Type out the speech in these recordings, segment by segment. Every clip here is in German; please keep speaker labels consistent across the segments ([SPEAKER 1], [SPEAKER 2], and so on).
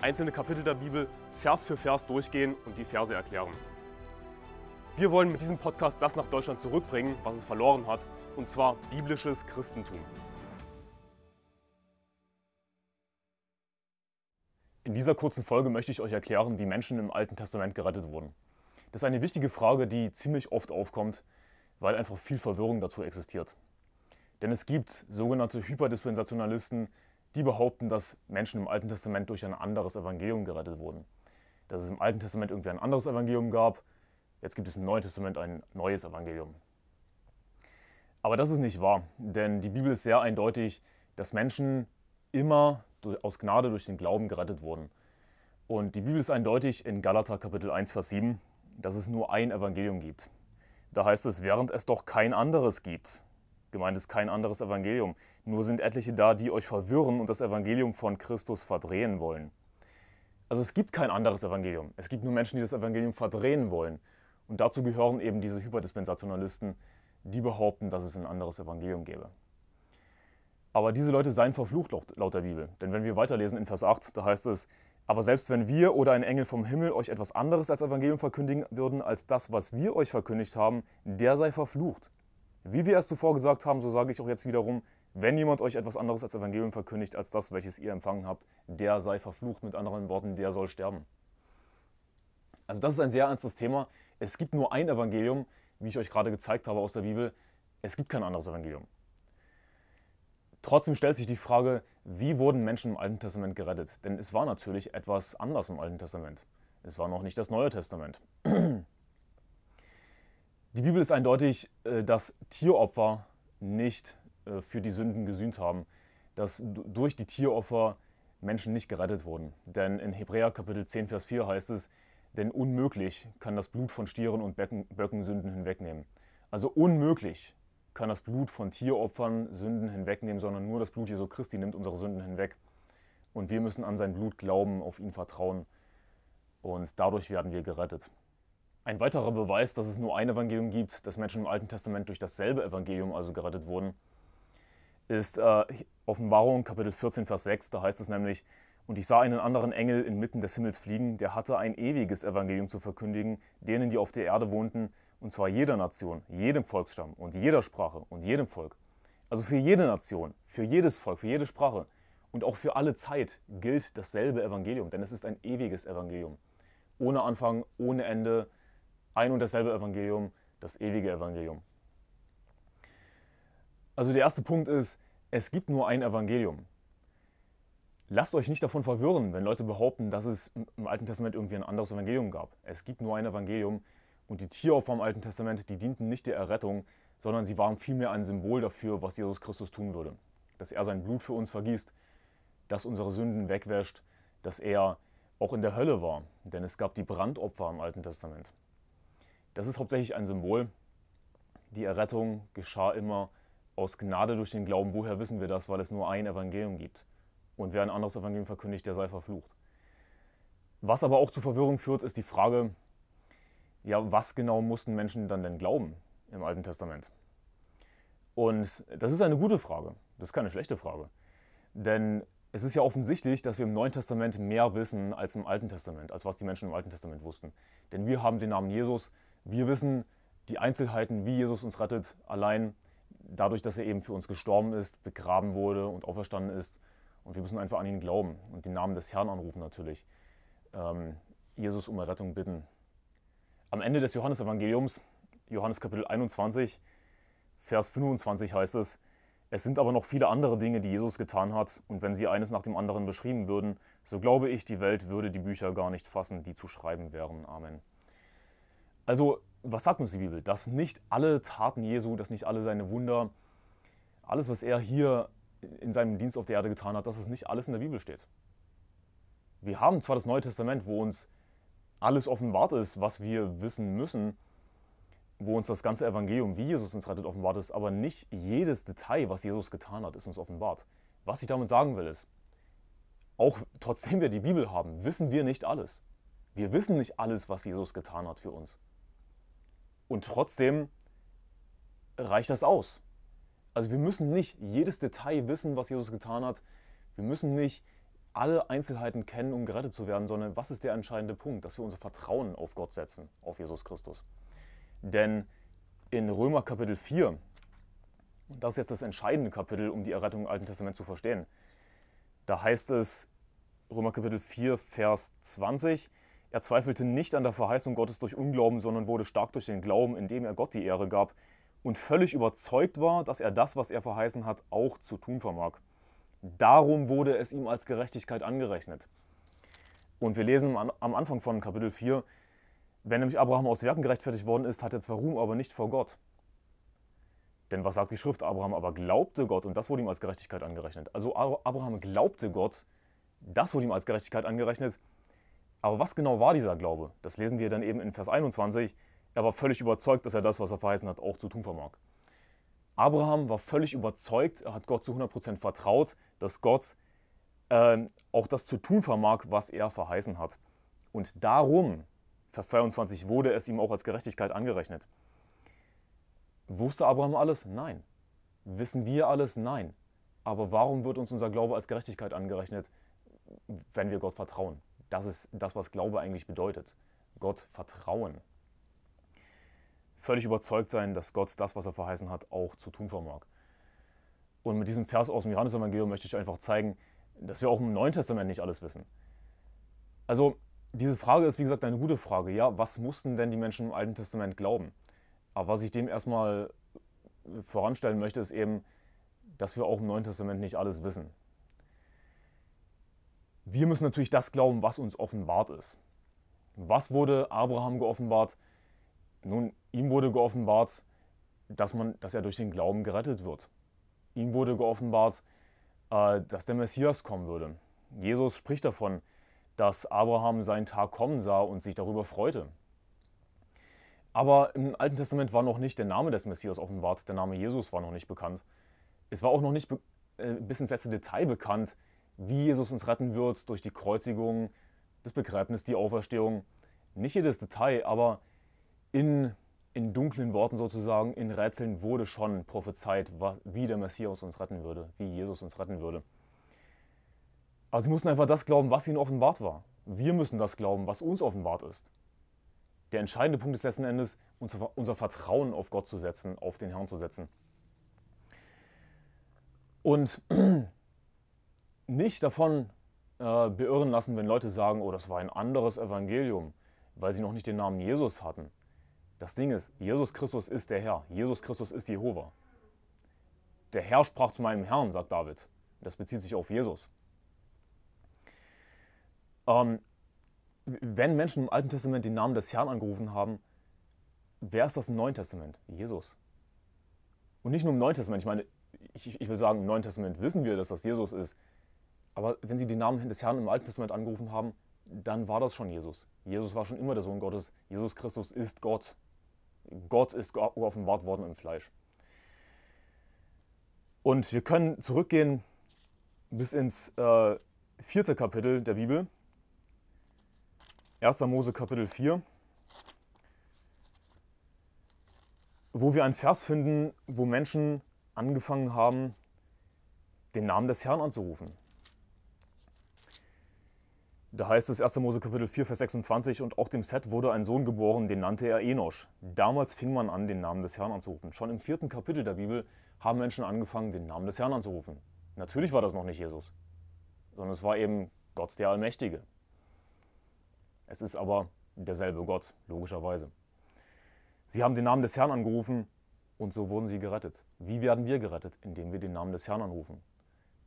[SPEAKER 1] einzelne Kapitel der Bibel Vers für Vers durchgehen und die Verse erklären. Wir wollen mit diesem Podcast das nach Deutschland zurückbringen, was es verloren hat, und zwar biblisches Christentum. In dieser kurzen Folge möchte ich euch erklären, wie Menschen im Alten Testament gerettet wurden. Das ist eine wichtige Frage, die ziemlich oft aufkommt, weil einfach viel Verwirrung dazu existiert. Denn es gibt sogenannte Hyperdispensationalisten, die behaupten, dass Menschen im Alten Testament durch ein anderes Evangelium gerettet wurden. Dass es im Alten Testament irgendwie ein anderes Evangelium gab, jetzt gibt es im Neuen Testament ein neues Evangelium. Aber das ist nicht wahr, denn die Bibel ist sehr eindeutig, dass Menschen immer aus Gnade durch den Glauben gerettet wurden. Und die Bibel ist eindeutig in Galater Kapitel 1, Vers 7, dass es nur ein Evangelium gibt. Da heißt es, während es doch kein anderes gibt. Gemeint ist kein anderes Evangelium. Nur sind etliche da, die euch verwirren und das Evangelium von Christus verdrehen wollen. Also es gibt kein anderes Evangelium. Es gibt nur Menschen, die das Evangelium verdrehen wollen. Und dazu gehören eben diese Hyperdispensationalisten, die behaupten, dass es ein anderes Evangelium gäbe. Aber diese Leute seien verflucht laut der Bibel. Denn wenn wir weiterlesen in Vers 8, da heißt es, aber selbst wenn wir oder ein Engel vom Himmel euch etwas anderes als Evangelium verkündigen würden, als das, was wir euch verkündigt haben, der sei verflucht. Wie wir es zuvor gesagt haben, so sage ich auch jetzt wiederum, wenn jemand euch etwas anderes als Evangelium verkündigt, als das, welches ihr empfangen habt, der sei verflucht, mit anderen Worten, der soll sterben. Also das ist ein sehr ernstes Thema. Es gibt nur ein Evangelium, wie ich euch gerade gezeigt habe aus der Bibel. Es gibt kein anderes Evangelium. Trotzdem stellt sich die Frage, wie wurden Menschen im Alten Testament gerettet? Denn es war natürlich etwas anders im Alten Testament. Es war noch nicht das Neue Testament. Die Bibel ist eindeutig, äh, dass Tieropfer nicht äh, für die Sünden gesühnt haben, dass durch die Tieropfer Menschen nicht gerettet wurden. Denn in Hebräer Kapitel 10, Vers 4 heißt es, denn unmöglich kann das Blut von Stieren und Böcken, Böcken Sünden hinwegnehmen. Also unmöglich kann das Blut von Tieropfern Sünden hinwegnehmen, sondern nur das Blut Jesu Christi nimmt unsere Sünden hinweg. Und wir müssen an sein Blut glauben, auf ihn vertrauen. Und dadurch werden wir gerettet. Ein weiterer Beweis, dass es nur ein Evangelium gibt, dass Menschen im Alten Testament durch dasselbe Evangelium also gerettet wurden, ist äh, Offenbarung Kapitel 14, Vers 6. Da heißt es nämlich, und ich sah einen anderen Engel inmitten des Himmels fliegen, der hatte ein ewiges Evangelium zu verkündigen, denen, die auf der Erde wohnten, und zwar jeder Nation, jedem Volksstamm und jeder Sprache und jedem Volk. Also für jede Nation, für jedes Volk, für jede Sprache und auch für alle Zeit gilt dasselbe Evangelium, denn es ist ein ewiges Evangelium. Ohne Anfang, ohne Ende, ein und dasselbe Evangelium, das ewige Evangelium. Also der erste Punkt ist, es gibt nur ein Evangelium. Lasst euch nicht davon verwirren, wenn Leute behaupten, dass es im Alten Testament irgendwie ein anderes Evangelium gab. Es gibt nur ein Evangelium und die Tieropfer im Alten Testament, die dienten nicht der Errettung, sondern sie waren vielmehr ein Symbol dafür, was Jesus Christus tun würde. Dass er sein Blut für uns vergießt, dass unsere Sünden wegwäscht, dass er auch in der Hölle war, denn es gab die Brandopfer im Alten Testament. Das ist hauptsächlich ein Symbol. Die Errettung geschah immer aus Gnade durch den Glauben. Woher wissen wir das? Weil es nur ein Evangelium gibt. Und wer ein anderes Evangelium verkündigt, der sei verflucht. Was aber auch zu Verwirrung führt, ist die Frage, ja, was genau mussten Menschen dann denn glauben im Alten Testament? Und das ist eine gute Frage. Das ist keine schlechte Frage. Denn es ist ja offensichtlich, dass wir im Neuen Testament mehr wissen als im Alten Testament, als was die Menschen im Alten Testament wussten. Denn wir haben den Namen Jesus, wir wissen die Einzelheiten, wie Jesus uns rettet, allein dadurch, dass er eben für uns gestorben ist, begraben wurde und auferstanden ist. Und wir müssen einfach an ihn glauben und den Namen des Herrn anrufen natürlich. Ähm, Jesus um Errettung bitten. Am Ende des Johannesevangeliums, Johannes Kapitel 21, Vers 25 heißt es, es sind aber noch viele andere Dinge, die Jesus getan hat, und wenn sie eines nach dem anderen beschrieben würden, so glaube ich, die Welt würde die Bücher gar nicht fassen, die zu schreiben wären. Amen. Also, was sagt uns die Bibel? Dass nicht alle Taten Jesu, dass nicht alle seine Wunder, alles, was er hier in seinem Dienst auf der Erde getan hat, dass es nicht alles in der Bibel steht. Wir haben zwar das Neue Testament, wo uns alles offenbart ist, was wir wissen müssen, wo uns das ganze Evangelium, wie Jesus uns rettet, offenbart ist, aber nicht jedes Detail, was Jesus getan hat, ist uns offenbart. Was ich damit sagen will, ist, auch trotzdem wir die Bibel haben, wissen wir nicht alles. Wir wissen nicht alles, was Jesus getan hat für uns. Und trotzdem reicht das aus. Also wir müssen nicht jedes Detail wissen, was Jesus getan hat. Wir müssen nicht alle Einzelheiten kennen, um gerettet zu werden, sondern was ist der entscheidende Punkt, dass wir unser Vertrauen auf Gott setzen, auf Jesus Christus. Denn in Römer Kapitel 4, und das ist jetzt das entscheidende Kapitel, um die Errettung im Alten Testament zu verstehen, da heißt es Römer Kapitel 4, Vers 20, er zweifelte nicht an der Verheißung Gottes durch Unglauben, sondern wurde stark durch den Glauben, indem er Gott die Ehre gab und völlig überzeugt war, dass er das, was er verheißen hat, auch zu tun vermag. Darum wurde es ihm als Gerechtigkeit angerechnet. Und wir lesen am Anfang von Kapitel 4, wenn nämlich Abraham aus Werken gerechtfertigt worden ist, hat er zwar Ruhm, aber nicht vor Gott. Denn was sagt die Schrift? Abraham aber glaubte Gott und das wurde ihm als Gerechtigkeit angerechnet. Also Abraham glaubte Gott, das wurde ihm als Gerechtigkeit angerechnet aber was genau war dieser Glaube? Das lesen wir dann eben in Vers 21. Er war völlig überzeugt, dass er das, was er verheißen hat, auch zu tun vermag. Abraham war völlig überzeugt, er hat Gott zu 100% vertraut, dass Gott äh, auch das zu tun vermag, was er verheißen hat. Und darum, Vers 22, wurde es ihm auch als Gerechtigkeit angerechnet. Wusste Abraham alles? Nein. Wissen wir alles? Nein. Aber warum wird uns unser Glaube als Gerechtigkeit angerechnet, wenn wir Gott vertrauen? Das ist das, was Glaube eigentlich bedeutet. Gott vertrauen. Völlig überzeugt sein, dass Gott das, was er verheißen hat, auch zu tun vermag. Und mit diesem Vers aus dem Johannesevangelium möchte ich einfach zeigen, dass wir auch im Neuen Testament nicht alles wissen. Also, diese Frage ist, wie gesagt, eine gute Frage. Ja, was mussten denn die Menschen im Alten Testament glauben? Aber was ich dem erstmal voranstellen möchte, ist eben, dass wir auch im Neuen Testament nicht alles wissen. Wir müssen natürlich das glauben, was uns offenbart ist. Was wurde Abraham geoffenbart? Nun, ihm wurde geoffenbart, dass, man, dass er durch den Glauben gerettet wird. Ihm wurde geoffenbart, äh, dass der Messias kommen würde. Jesus spricht davon, dass Abraham seinen Tag kommen sah und sich darüber freute. Aber im Alten Testament war noch nicht der Name des Messias offenbart, der Name Jesus war noch nicht bekannt. Es war auch noch nicht äh, bis ins letzte Detail bekannt, wie Jesus uns retten wird durch die Kreuzigung, das Begräbnis, die Auferstehung. Nicht jedes Detail, aber in, in dunklen Worten sozusagen, in Rätseln wurde schon prophezeit, wie der Messias uns retten würde, wie Jesus uns retten würde. Aber sie mussten einfach das glauben, was ihnen offenbart war. Wir müssen das glauben, was uns offenbart ist. Der entscheidende Punkt ist letzten Endes, unser, unser Vertrauen auf Gott zu setzen, auf den Herrn zu setzen. Und nicht davon äh, beirren lassen, wenn Leute sagen, oh, das war ein anderes Evangelium, weil sie noch nicht den Namen Jesus hatten. Das Ding ist, Jesus Christus ist der Herr. Jesus Christus ist Jehova. Der Herr sprach zu meinem Herrn, sagt David. Das bezieht sich auf Jesus. Ähm, wenn Menschen im Alten Testament den Namen des Herrn angerufen haben, wer ist das im Neuen Testament? Jesus. Und nicht nur im Neuen Testament. Ich meine, ich, ich will sagen, im Neuen Testament wissen wir, dass das Jesus ist. Aber wenn sie den Namen des Herrn im Alten Testament angerufen haben, dann war das schon Jesus. Jesus war schon immer der Sohn Gottes. Jesus Christus ist Gott. Gott ist offenbart worden im Fleisch. Und wir können zurückgehen bis ins äh, vierte Kapitel der Bibel. 1. Mose Kapitel 4, wo wir einen Vers finden, wo Menschen angefangen haben, den Namen des Herrn anzurufen. Da heißt es 1. Mose Kapitel 4, Vers 26, und auch dem Set wurde ein Sohn geboren, den nannte er Enosch. Damals fing man an, den Namen des Herrn anzurufen. Schon im vierten Kapitel der Bibel haben Menschen angefangen, den Namen des Herrn anzurufen. Natürlich war das noch nicht Jesus, sondern es war eben Gott der Allmächtige. Es ist aber derselbe Gott, logischerweise. Sie haben den Namen des Herrn angerufen und so wurden sie gerettet. Wie werden wir gerettet? Indem wir den Namen des Herrn anrufen.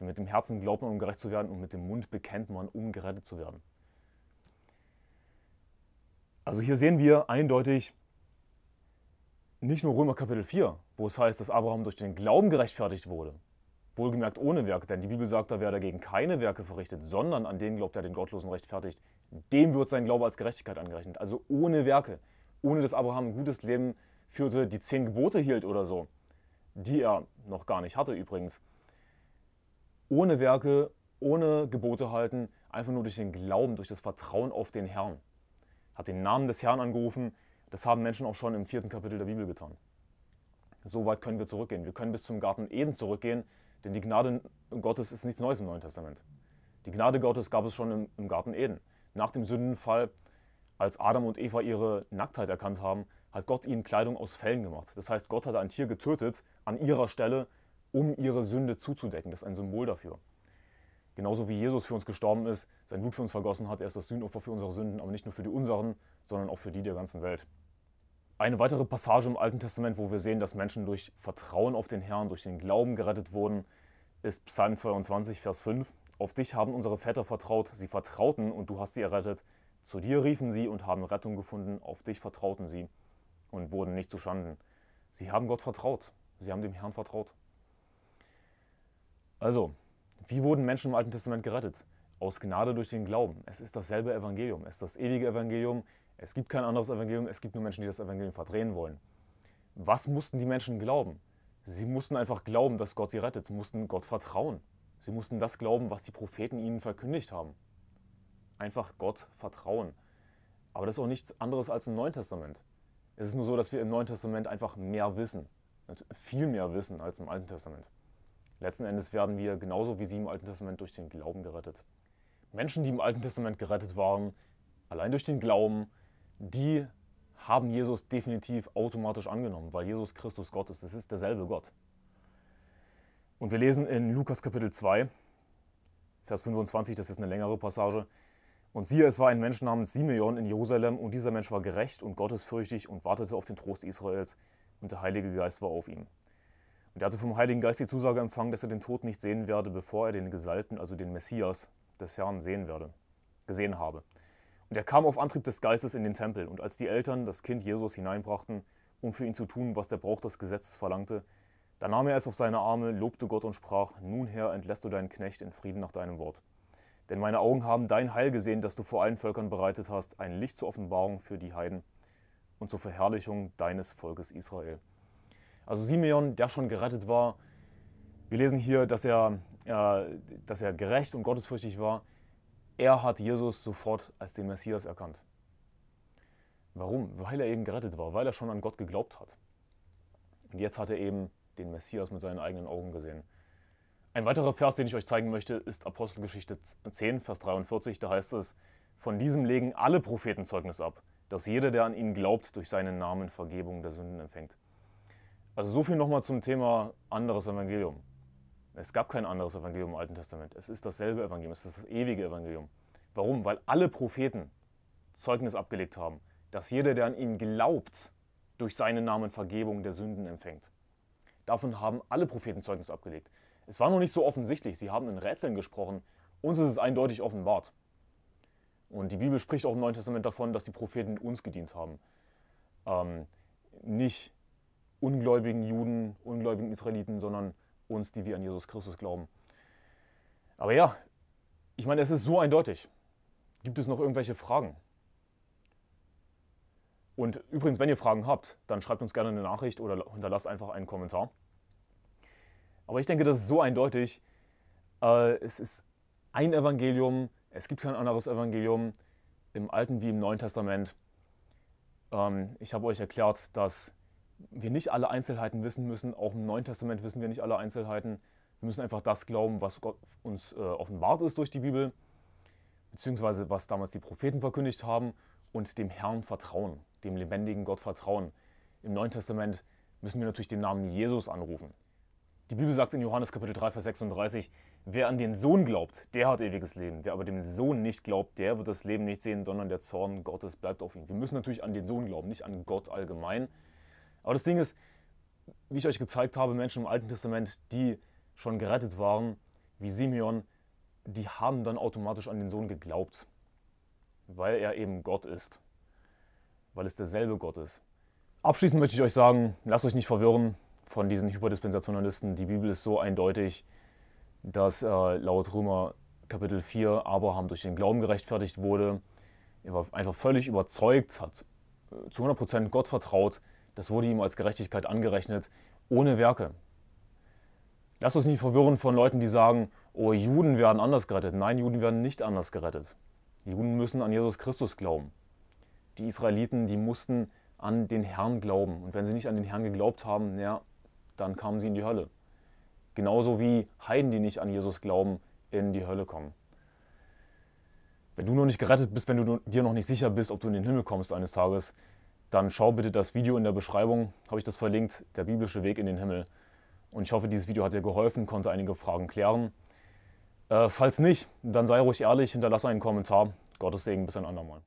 [SPEAKER 1] Denn mit dem Herzen glaubt man, um gerecht zu werden, und mit dem Mund bekennt man, um gerettet zu werden. Also hier sehen wir eindeutig nicht nur Römer Kapitel 4, wo es heißt, dass Abraham durch den Glauben gerechtfertigt wurde, wohlgemerkt ohne Werke, denn die Bibel sagt, da wer dagegen keine Werke verrichtet, sondern an den glaubt, der den Gottlosen rechtfertigt, dem wird sein Glaube als Gerechtigkeit angerechnet, also ohne Werke, ohne dass Abraham ein gutes Leben führte, die zehn Gebote hielt oder so, die er noch gar nicht hatte übrigens, ohne Werke, ohne Gebote halten, einfach nur durch den Glauben, durch das Vertrauen auf den Herrn. Hat den Namen des Herrn angerufen, das haben Menschen auch schon im vierten Kapitel der Bibel getan. So weit können wir zurückgehen. Wir können bis zum Garten Eden zurückgehen, denn die Gnade Gottes ist nichts Neues im Neuen Testament. Die Gnade Gottes gab es schon im, im Garten Eden. Nach dem Sündenfall, als Adam und Eva ihre Nacktheit erkannt haben, hat Gott ihnen Kleidung aus Fellen gemacht. Das heißt, Gott hat ein Tier getötet an ihrer Stelle um ihre Sünde zuzudecken. Das ist ein Symbol dafür. Genauso wie Jesus für uns gestorben ist, sein Blut für uns vergossen hat, er ist das Sühnopfer für unsere Sünden, aber nicht nur für die unseren, sondern auch für die der ganzen Welt. Eine weitere Passage im Alten Testament, wo wir sehen, dass Menschen durch Vertrauen auf den Herrn, durch den Glauben gerettet wurden, ist Psalm 22, Vers 5. Auf dich haben unsere Väter vertraut, sie vertrauten und du hast sie errettet. Zu dir riefen sie und haben Rettung gefunden, auf dich vertrauten sie und wurden nicht zu Schanden. Sie haben Gott vertraut, sie haben dem Herrn vertraut. Also, wie wurden Menschen im Alten Testament gerettet? Aus Gnade durch den Glauben. Es ist dasselbe Evangelium, es ist das ewige Evangelium. Es gibt kein anderes Evangelium, es gibt nur Menschen, die das Evangelium verdrehen wollen. Was mussten die Menschen glauben? Sie mussten einfach glauben, dass Gott sie rettet. Sie mussten Gott vertrauen. Sie mussten das glauben, was die Propheten ihnen verkündigt haben. Einfach Gott vertrauen. Aber das ist auch nichts anderes als im Neuen Testament. Es ist nur so, dass wir im Neuen Testament einfach mehr wissen. Viel mehr wissen als im Alten Testament. Letzten Endes werden wir genauso wie sie im Alten Testament durch den Glauben gerettet. Menschen, die im Alten Testament gerettet waren, allein durch den Glauben, die haben Jesus definitiv automatisch angenommen, weil Jesus Christus Gott ist. Es ist derselbe Gott. Und wir lesen in Lukas Kapitel 2, Vers 25, das ist eine längere Passage. Und siehe, es war ein Mensch namens Simeon in Jerusalem, und dieser Mensch war gerecht und gottesfürchtig und wartete auf den Trost Israels, und der Heilige Geist war auf ihm. Und er hatte vom Heiligen Geist die Zusage empfangen, dass er den Tod nicht sehen werde, bevor er den Gesalten, also den Messias des Herrn, sehen werde, gesehen habe. Und er kam auf Antrieb des Geistes in den Tempel, und als die Eltern das Kind Jesus hineinbrachten, um für ihn zu tun, was der Brauch des Gesetzes verlangte, da nahm er es auf seine Arme, lobte Gott und sprach, Nun Herr, entlässt du deinen Knecht in Frieden nach deinem Wort. Denn meine Augen haben dein Heil gesehen, das du vor allen Völkern bereitet hast, ein Licht zur Offenbarung für die Heiden und zur Verherrlichung deines Volkes Israel. Also Simeon, der schon gerettet war, wir lesen hier, dass er, äh, dass er gerecht und gottesfürchtig war. Er hat Jesus sofort als den Messias erkannt. Warum? Weil er eben gerettet war, weil er schon an Gott geglaubt hat. Und jetzt hat er eben den Messias mit seinen eigenen Augen gesehen. Ein weiterer Vers, den ich euch zeigen möchte, ist Apostelgeschichte 10, Vers 43. Da heißt es, von diesem legen alle Propheten Zeugnis ab, dass jeder, der an ihn glaubt, durch seinen Namen Vergebung der Sünden empfängt. Also so viel nochmal zum Thema anderes Evangelium. Es gab kein anderes Evangelium im Alten Testament. Es ist dasselbe Evangelium, es ist das ewige Evangelium. Warum? Weil alle Propheten Zeugnis abgelegt haben, dass jeder, der an ihn glaubt, durch seinen Namen Vergebung der Sünden empfängt. Davon haben alle Propheten Zeugnis abgelegt. Es war noch nicht so offensichtlich, sie haben in Rätseln gesprochen, uns ist es eindeutig offenbart. Und die Bibel spricht auch im Neuen Testament davon, dass die Propheten uns gedient haben. Ähm, nicht ungläubigen Juden, ungläubigen Israeliten, sondern uns, die wir an Jesus Christus glauben. Aber ja, ich meine, es ist so eindeutig. Gibt es noch irgendwelche Fragen? Und übrigens, wenn ihr Fragen habt, dann schreibt uns gerne eine Nachricht oder hinterlasst einfach einen Kommentar. Aber ich denke, das ist so eindeutig. Äh, es ist ein Evangelium, es gibt kein anderes Evangelium im Alten wie im Neuen Testament. Ähm, ich habe euch erklärt, dass wir nicht alle Einzelheiten wissen müssen. Auch im Neuen Testament wissen wir nicht alle Einzelheiten. Wir müssen einfach das glauben, was Gott uns äh, offenbart ist durch die Bibel, beziehungsweise was damals die Propheten verkündigt haben und dem Herrn vertrauen, dem lebendigen Gott vertrauen. Im Neuen Testament müssen wir natürlich den Namen Jesus anrufen. Die Bibel sagt in Johannes Kapitel 3, Vers 36, wer an den Sohn glaubt, der hat ewiges Leben. Wer aber dem Sohn nicht glaubt, der wird das Leben nicht sehen, sondern der Zorn Gottes bleibt auf ihm. Wir müssen natürlich an den Sohn glauben, nicht an Gott allgemein. Aber das Ding ist, wie ich euch gezeigt habe, Menschen im Alten Testament, die schon gerettet waren, wie Simeon, die haben dann automatisch an den Sohn geglaubt, weil er eben Gott ist, weil es derselbe Gott ist. Abschließend möchte ich euch sagen, lasst euch nicht verwirren von diesen Hyperdispensationalisten. Die Bibel ist so eindeutig, dass äh, laut Römer Kapitel 4 Abraham durch den Glauben gerechtfertigt wurde. Er war einfach völlig überzeugt, hat äh, zu 100% Gott vertraut, das wurde ihm als Gerechtigkeit angerechnet, ohne Werke. Lasst uns nicht verwirren von Leuten, die sagen, oh, Juden werden anders gerettet. Nein, Juden werden nicht anders gerettet. Juden müssen an Jesus Christus glauben. Die Israeliten, die mussten an den Herrn glauben. Und wenn sie nicht an den Herrn geglaubt haben, ja, dann kamen sie in die Hölle. Genauso wie Heiden, die nicht an Jesus glauben, in die Hölle kommen. Wenn du noch nicht gerettet bist, wenn du dir noch nicht sicher bist, ob du in den Himmel kommst eines Tages, dann schau bitte das Video in der Beschreibung, habe ich das verlinkt, der biblische Weg in den Himmel. Und ich hoffe, dieses Video hat dir geholfen, konnte einige Fragen klären. Äh, falls nicht, dann sei ruhig ehrlich, hinterlasse einen Kommentar. Gottes Segen, bis ein andermal.